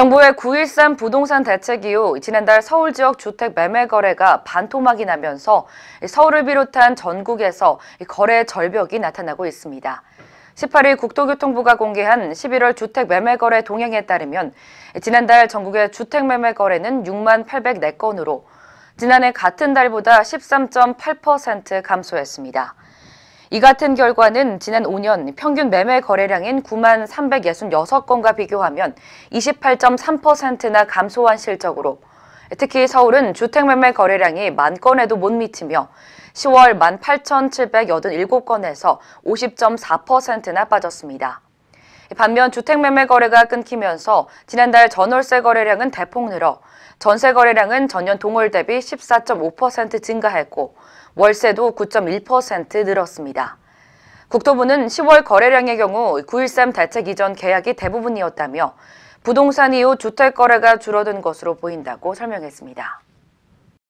정부의 9.13 부동산 대책 이후 지난달 서울 지역 주택 매매 거래가 반토막이 나면서 서울을 비롯한 전국에서 거래 절벽이 나타나고 있습니다. 18일 국토교통부가 공개한 11월 주택 매매 거래 동향에 따르면 지난달 전국의 주택 매매 거래는 6만 804건으로 지난해 같은 달보다 13.8% 감소했습니다. 이 같은 결과는 지난 5년 평균 매매 거래량인 9만 366건과 비교하면 28.3%나 감소한 실적으로 특히 서울은 주택 매매 거래량이 만 건에도 못 미치며 10월 18,787건에서 50.4%나 빠졌습니다. 반면 주택 매매 거래가 끊기면서 지난달 전월세 거래량은 대폭 늘어 전세 거래량은 전년 동월 대비 14.5% 증가했고 월세도 9.1% 늘었습니다. 국토부는 10월 거래량의 경우 9.13 대책 이전 계약이 대부분이었다며 부동산 이후 주택 거래가 줄어든 것으로 보인다고 설명했습니다.